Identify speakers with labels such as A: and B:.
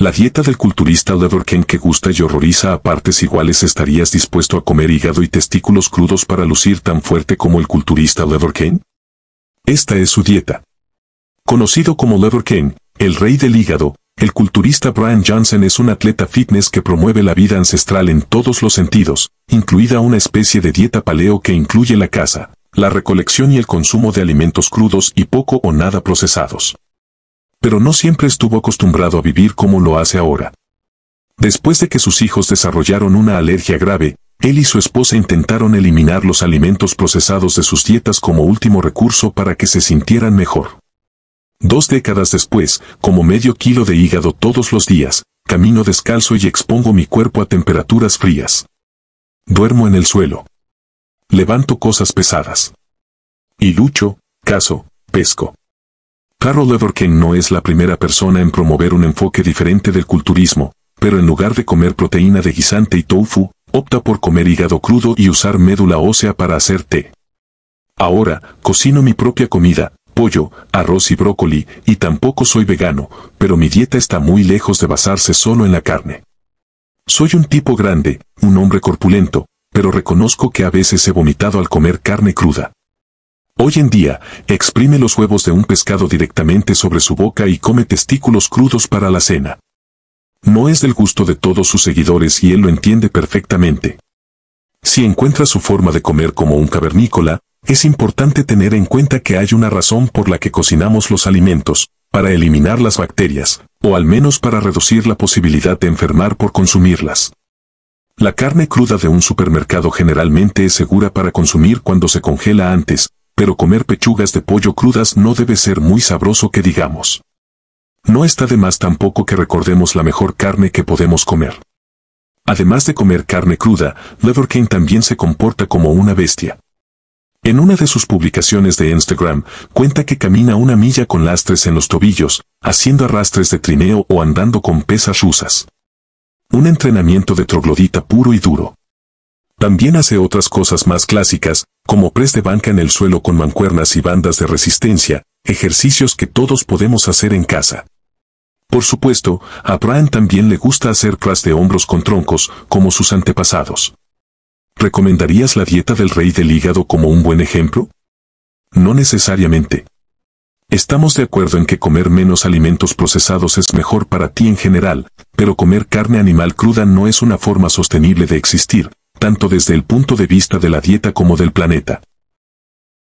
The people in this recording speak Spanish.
A: La dieta del culturista Kane que gusta y horroriza a partes iguales estarías dispuesto a comer hígado y testículos crudos para lucir tan fuerte como el culturista Kane. Esta es su dieta. Conocido como Kane, el rey del hígado, el culturista Brian Johnson es un atleta fitness que promueve la vida ancestral en todos los sentidos, incluida una especie de dieta paleo que incluye la caza, la recolección y el consumo de alimentos crudos y poco o nada procesados pero no siempre estuvo acostumbrado a vivir como lo hace ahora. Después de que sus hijos desarrollaron una alergia grave, él y su esposa intentaron eliminar los alimentos procesados de sus dietas como último recurso para que se sintieran mejor. Dos décadas después, como medio kilo de hígado todos los días, camino descalzo y expongo mi cuerpo a temperaturas frías. Duermo en el suelo. Levanto cosas pesadas. Y lucho, caso, pesco. Carol Leverkin no es la primera persona en promover un enfoque diferente del culturismo, pero en lugar de comer proteína de guisante y tofu, opta por comer hígado crudo y usar médula ósea para hacer té. Ahora, cocino mi propia comida, pollo, arroz y brócoli, y tampoco soy vegano, pero mi dieta está muy lejos de basarse solo en la carne. Soy un tipo grande, un hombre corpulento, pero reconozco que a veces he vomitado al comer carne cruda. Hoy en día, exprime los huevos de un pescado directamente sobre su boca y come testículos crudos para la cena. No es del gusto de todos sus seguidores y él lo entiende perfectamente. Si encuentra su forma de comer como un cavernícola, es importante tener en cuenta que hay una razón por la que cocinamos los alimentos, para eliminar las bacterias, o al menos para reducir la posibilidad de enfermar por consumirlas. La carne cruda de un supermercado generalmente es segura para consumir cuando se congela antes, pero comer pechugas de pollo crudas no debe ser muy sabroso que digamos. No está de más tampoco que recordemos la mejor carne que podemos comer. Además de comer carne cruda, Leather King también se comporta como una bestia. En una de sus publicaciones de Instagram, cuenta que camina una milla con lastres en los tobillos, haciendo arrastres de trineo o andando con pesas rusas. Un entrenamiento de troglodita puro y duro. También hace otras cosas más clásicas, como press de banca en el suelo con mancuernas y bandas de resistencia, ejercicios que todos podemos hacer en casa. Por supuesto, a Brian también le gusta hacer crash de hombros con troncos, como sus antepasados. ¿Recomendarías la dieta del rey del hígado como un buen ejemplo? No necesariamente. Estamos de acuerdo en que comer menos alimentos procesados es mejor para ti en general, pero comer carne animal cruda no es una forma sostenible de existir, tanto desde el punto de vista de la dieta como del planeta.